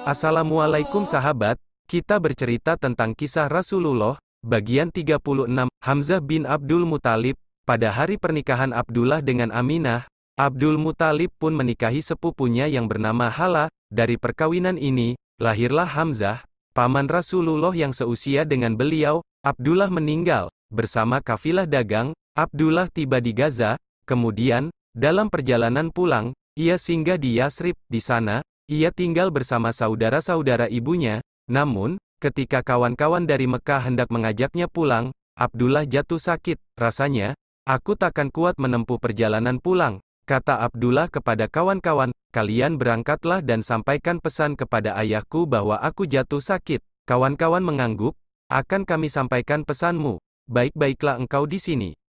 Assalamualaikum sahabat, kita bercerita tentang kisah Rasulullah, bagian 36, Hamzah bin Abdul Muthalib, pada hari pernikahan Abdullah dengan Aminah, Abdul Muthalib pun menikahi sepupunya yang bernama Hala, dari perkawinan ini, lahirlah Hamzah, paman Rasulullah yang seusia dengan beliau, Abdullah meninggal, bersama kafilah dagang, Abdullah tiba di Gaza, kemudian, dalam perjalanan pulang, ia singgah di Yasrib, di sana, ia tinggal bersama saudara-saudara ibunya, namun, ketika kawan-kawan dari Mekah hendak mengajaknya pulang, Abdullah jatuh sakit, rasanya, aku takkan kuat menempuh perjalanan pulang, kata Abdullah kepada kawan-kawan, kalian berangkatlah dan sampaikan pesan kepada ayahku bahwa aku jatuh sakit, kawan-kawan mengangguk, akan kami sampaikan pesanmu, baik-baiklah engkau di sini.